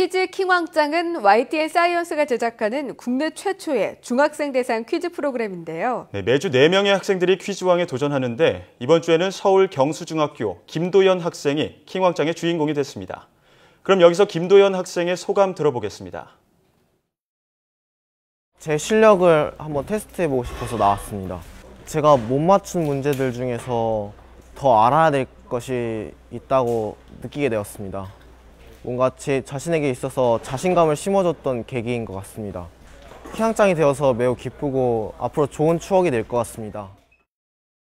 퀴즈 킹왕짱은 YTN 사이언스가 제작하는 국내 최초의 중학생 대상 퀴즈 프로그램인데요. 네, 매주 4명의 학생들이 퀴즈왕에 도전하는데 이번 주에는 서울 경수중학교 김도연 학생이 킹왕짱의 주인공이 됐습니다. 그럼 여기서 김도연 학생의 소감 들어보겠습니다. 제 실력을 한번 테스트해보고 싶어서 나왔습니다. 제가 못 맞춘 문제들 중에서 더 알아야 될 것이 있다고 느끼게 되었습니다. 뭔가 제 자신에게 있어서 자신감을 심어줬던 계기인 것 같습니다. 희망장이 되어서 매우 기쁘고 앞으로 좋은 추억이 될 것 같습니다.